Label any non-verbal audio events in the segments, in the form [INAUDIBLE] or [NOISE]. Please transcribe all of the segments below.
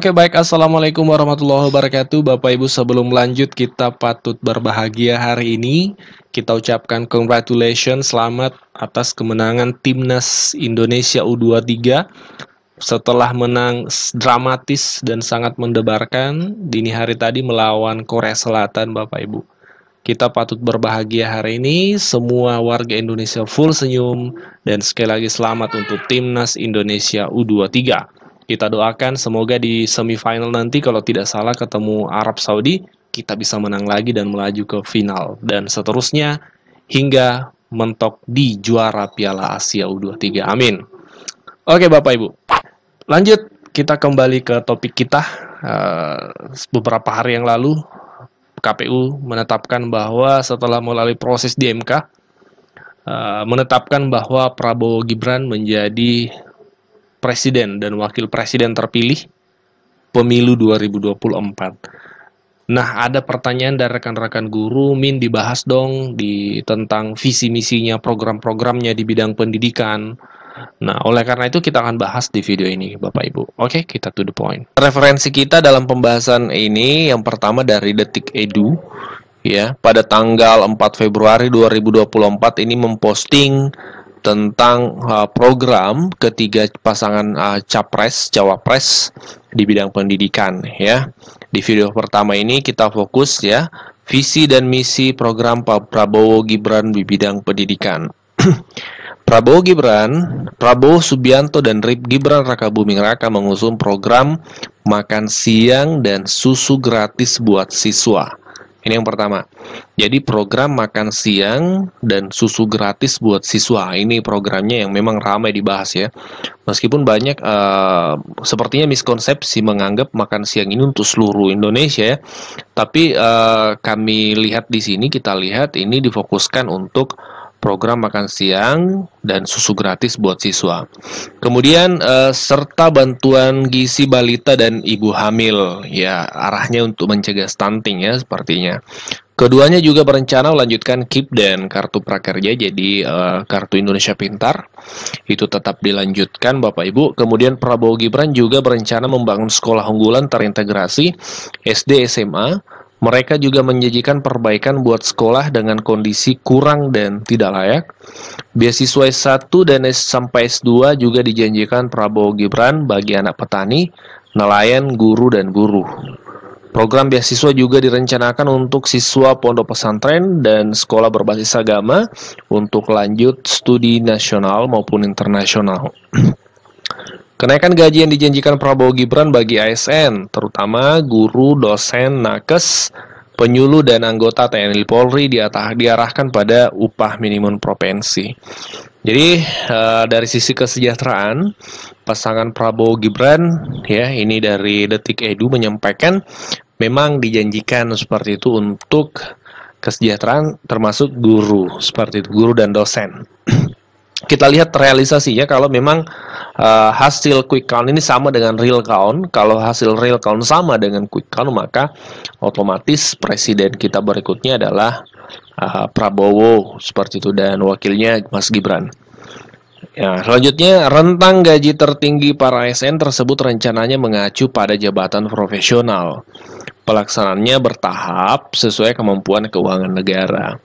Oke baik, Assalamualaikum warahmatullahi wabarakatuh Bapak Ibu sebelum lanjut kita patut berbahagia hari ini Kita ucapkan congratulations, selamat atas kemenangan Timnas Indonesia U23 Setelah menang dramatis dan sangat mendebarkan Dini hari tadi melawan Korea Selatan Bapak Ibu kita patut berbahagia hari ini, semua warga Indonesia full senyum, dan sekali lagi selamat untuk Timnas Indonesia U23. Kita doakan semoga di semifinal nanti kalau tidak salah ketemu Arab Saudi, kita bisa menang lagi dan melaju ke final. Dan seterusnya hingga mentok di juara Piala Asia U23. Amin. Oke Bapak Ibu, lanjut kita kembali ke topik kita. Eh, beberapa hari yang lalu KPU menetapkan bahwa setelah melalui proses di MK, eh, menetapkan bahwa Prabowo Gibran menjadi presiden dan wakil presiden terpilih pemilu 2024. Nah, ada pertanyaan dari rekan-rekan guru, Min dibahas dong di tentang visi misinya, program-programnya di bidang pendidikan. Nah, oleh karena itu kita akan bahas di video ini, Bapak Ibu. Oke, kita to the point. Referensi kita dalam pembahasan ini yang pertama dari Detik Edu ya, pada tanggal 4 Februari 2024 ini memposting tentang uh, program ketiga pasangan uh, capres cawapres di bidang pendidikan ya. Di video pertama ini kita fokus ya visi dan misi program Pak Prabowo Gibran di bidang pendidikan. [CLEARS THROAT] Prabowo Gibran, Prabowo Subianto dan Rip Gibran Raka Buming Raka mengusung program makan siang dan susu gratis buat siswa. Ini yang pertama. Jadi program makan siang dan susu gratis buat siswa ini programnya yang memang ramai dibahas ya. Meskipun banyak uh, sepertinya miskonsepsi menganggap makan siang ini untuk seluruh Indonesia ya. Tapi uh, kami lihat di sini kita lihat ini difokuskan untuk program makan siang dan susu gratis buat siswa. Kemudian eh, serta bantuan gizi balita dan ibu hamil ya arahnya untuk mencegah stunting ya sepertinya. Keduanya juga berencana melanjutkan KIP dan kartu prakerja jadi eh, kartu Indonesia Pintar. Itu tetap dilanjutkan Bapak Ibu. Kemudian Prabowo Gibran juga berencana membangun sekolah unggulan terintegrasi SD SMA mereka juga menjanjikan perbaikan buat sekolah dengan kondisi kurang dan tidak layak. Beasiswa S1 dan S sampai S2 juga dijanjikan Prabowo Gibran bagi anak petani, nelayan, guru, dan guru. Program beasiswa juga direncanakan untuk siswa pondok pesantren dan sekolah berbasis agama untuk lanjut studi nasional maupun internasional. [CLEARS THROAT] Kenaikan gaji yang dijanjikan Prabowo Gibran bagi ASN, terutama guru, dosen, nakes, penyuluh dan anggota TNI Polri diarahkan pada upah minimum provinsi. Jadi eh, dari sisi kesejahteraan pasangan Prabowo Gibran ya ini dari Detik Edu menyampaikan memang dijanjikan seperti itu untuk kesejahteraan termasuk guru seperti itu guru dan dosen. [CLEARS THROAT] Kita lihat realisasinya kalau memang uh, hasil quick count ini sama dengan real count. Kalau hasil real count sama dengan quick count, maka otomatis presiden kita berikutnya adalah uh, Prabowo seperti itu dan wakilnya Mas Gibran. Ya, selanjutnya rentang gaji tertinggi para ASN tersebut rencananya mengacu pada jabatan profesional. Pelaksanaannya bertahap sesuai kemampuan keuangan negara.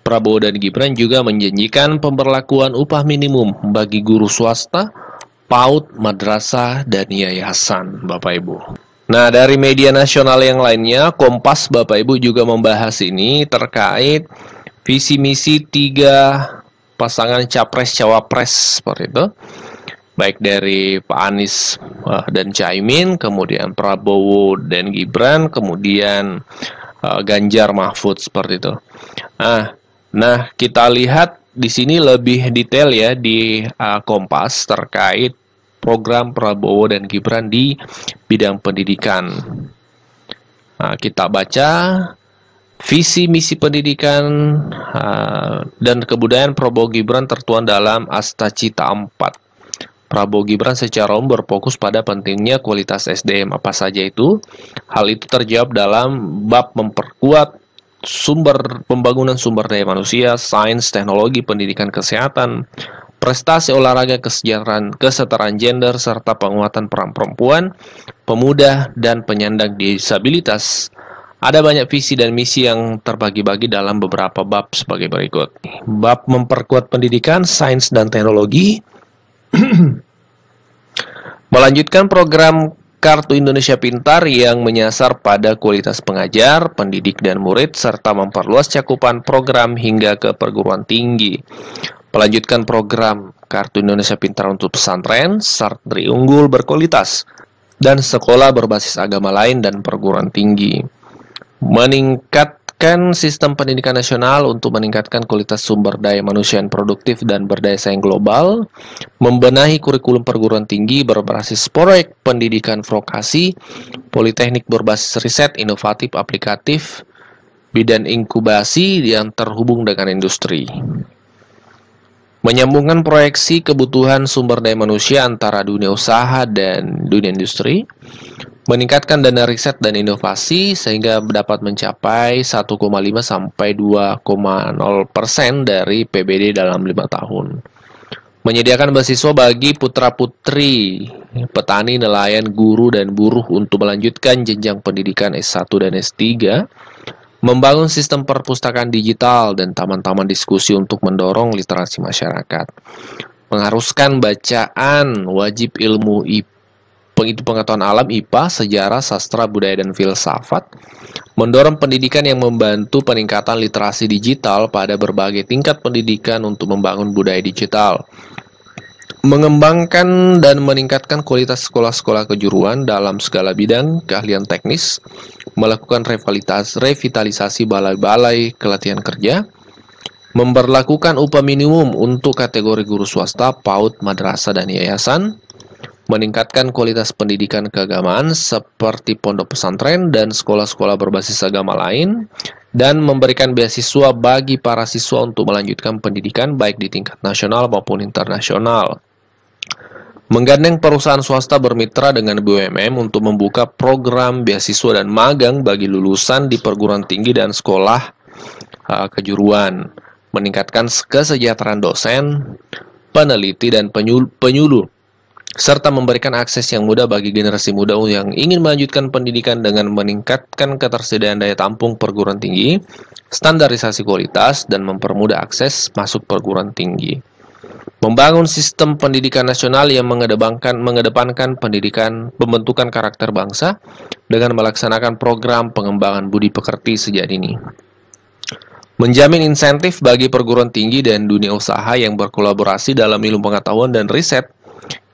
Prabowo dan Gibran juga menjanjikan pemberlakuan upah minimum bagi guru swasta, PAUD, Madrasah, dan Yayasan, Bapak Ibu. Nah, dari media nasional yang lainnya, Kompas Bapak Ibu juga membahas ini terkait visi misi tiga pasangan capres-cawapres seperti itu. Baik dari Pak Anies eh, dan Caimin, kemudian Prabowo dan Gibran, kemudian eh, Ganjar Mahfud seperti itu. Nah, nah kita lihat di sini lebih detail ya di eh, Kompas terkait program Prabowo dan Gibran di bidang pendidikan. Nah, kita baca visi misi pendidikan uh, dan kebudayaan Prabowo Gibran tertuang dalam Astacita 4. Prabowo Gibran secara umum berfokus pada pentingnya kualitas SDM apa saja itu. Hal itu terjawab dalam bab memperkuat sumber pembangunan sumber daya manusia, sains, teknologi, pendidikan kesehatan, prestasi olahraga kesejahteraan, kesetaraan gender, serta penguatan peran perempuan, pemuda, dan penyandang disabilitas. Ada banyak visi dan misi yang terbagi-bagi dalam beberapa bab sebagai berikut. Bab memperkuat pendidikan, sains, dan teknologi. [CLEARS THROAT] Melanjutkan program Kartu Indonesia Pintar yang menyasar pada kualitas pengajar, pendidik, dan murid, serta memperluas cakupan program hingga ke perguruan tinggi melanjutkan program Kartu Indonesia Pintar untuk Pesantren, Sartri Unggul berkualitas, dan sekolah berbasis agama lain dan perguruan tinggi. Meningkatkan sistem pendidikan nasional untuk meningkatkan kualitas sumber daya manusia yang produktif dan berdaya saing global, membenahi kurikulum perguruan tinggi berbasis proyek pendidikan vokasi, politeknik berbasis riset inovatif aplikatif, bidan inkubasi yang terhubung dengan industri menyambungkan proyeksi kebutuhan sumber daya manusia antara dunia usaha dan dunia industri, meningkatkan dana riset dan inovasi sehingga dapat mencapai 1,5 sampai 2,0 persen dari PBD dalam lima tahun. Menyediakan beasiswa bagi putra-putri petani, nelayan, guru, dan buruh untuk melanjutkan jenjang pendidikan S1 dan S3 membangun sistem perpustakaan digital dan taman-taman diskusi untuk mendorong literasi masyarakat, mengharuskan bacaan wajib ilmu penghitung pengetahuan alam IPA, sejarah, sastra, budaya, dan filsafat, mendorong pendidikan yang membantu peningkatan literasi digital pada berbagai tingkat pendidikan untuk membangun budaya digital, mengembangkan dan meningkatkan kualitas sekolah-sekolah kejuruan dalam segala bidang keahlian teknis, melakukan revitalisasi, revitalisasi balai-balai kelatihan kerja, memperlakukan upah minimum untuk kategori guru swasta, PAUD, madrasah, dan yayasan, meningkatkan kualitas pendidikan keagamaan seperti pondok pesantren dan sekolah-sekolah berbasis agama lain, dan memberikan beasiswa bagi para siswa untuk melanjutkan pendidikan baik di tingkat nasional maupun internasional menggandeng perusahaan swasta bermitra dengan BUMN untuk membuka program beasiswa dan magang bagi lulusan di perguruan tinggi dan sekolah uh, kejuruan, meningkatkan kesejahteraan dosen, peneliti dan penyul penyuluh serta memberikan akses yang mudah bagi generasi muda yang ingin melanjutkan pendidikan dengan meningkatkan ketersediaan daya tampung perguruan tinggi, standarisasi kualitas, dan mempermudah akses masuk perguruan tinggi membangun sistem pendidikan nasional yang mengedepankan mengedepankan pendidikan pembentukan karakter bangsa dengan melaksanakan program pengembangan budi pekerti sejak dini. Menjamin insentif bagi perguruan tinggi dan dunia usaha yang berkolaborasi dalam ilmu pengetahuan dan riset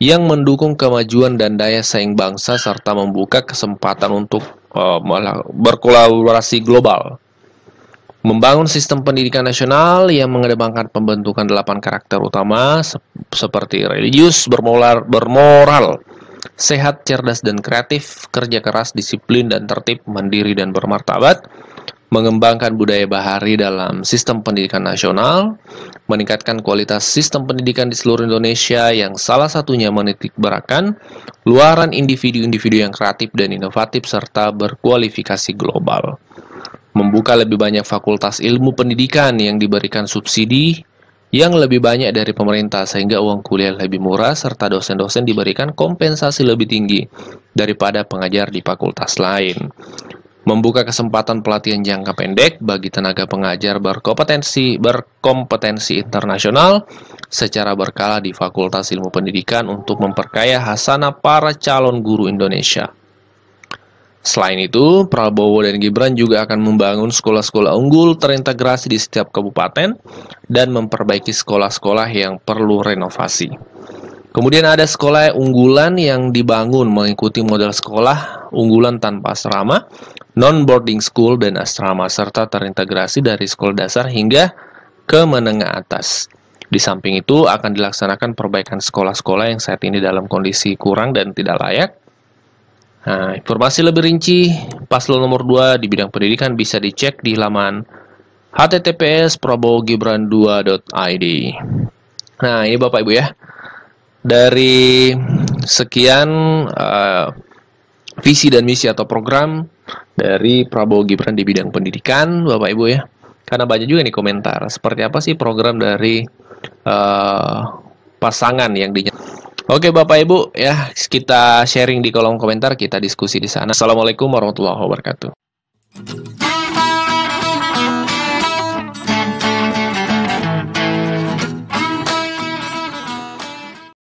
yang mendukung kemajuan dan daya saing bangsa serta membuka kesempatan untuk uh, berkolaborasi global. Membangun sistem pendidikan nasional yang mengedepankan pembentukan delapan karakter utama seperti religius, bermolar, bermoral, sehat, cerdas, dan kreatif, kerja keras, disiplin, dan tertib, mandiri, dan bermartabat, mengembangkan budaya bahari dalam sistem pendidikan nasional, meningkatkan kualitas sistem pendidikan di seluruh Indonesia yang salah satunya menitik beratkan luaran individu-individu yang kreatif dan inovatif serta berkualifikasi global membuka lebih banyak fakultas ilmu pendidikan yang diberikan subsidi yang lebih banyak dari pemerintah sehingga uang kuliah lebih murah serta dosen-dosen diberikan kompensasi lebih tinggi daripada pengajar di fakultas lain. Membuka kesempatan pelatihan jangka pendek bagi tenaga pengajar berkompetensi berkompetensi internasional secara berkala di Fakultas Ilmu Pendidikan untuk memperkaya hasanah para calon guru Indonesia. Selain itu, Prabowo dan Gibran juga akan membangun sekolah-sekolah unggul terintegrasi di setiap kabupaten dan memperbaiki sekolah-sekolah yang perlu renovasi. Kemudian ada sekolah unggulan yang dibangun mengikuti model sekolah unggulan tanpa asrama, non-boarding school dan asrama serta terintegrasi dari sekolah dasar hingga ke menengah atas. Di samping itu akan dilaksanakan perbaikan sekolah-sekolah yang saat ini dalam kondisi kurang dan tidak layak Nah, informasi lebih rinci paslon nomor 2 di bidang pendidikan bisa dicek di halaman https prabowogibran 2id Nah, ini Bapak Ibu ya. Dari sekian uh, visi dan misi atau program dari Prabowo Gibran di bidang pendidikan, Bapak Ibu ya. Karena banyak juga nih komentar, seperti apa sih program dari uh, pasangan yang dinyatakan Oke Bapak Ibu ya kita sharing di kolom komentar kita diskusi di sana. Assalamualaikum warahmatullahi wabarakatuh.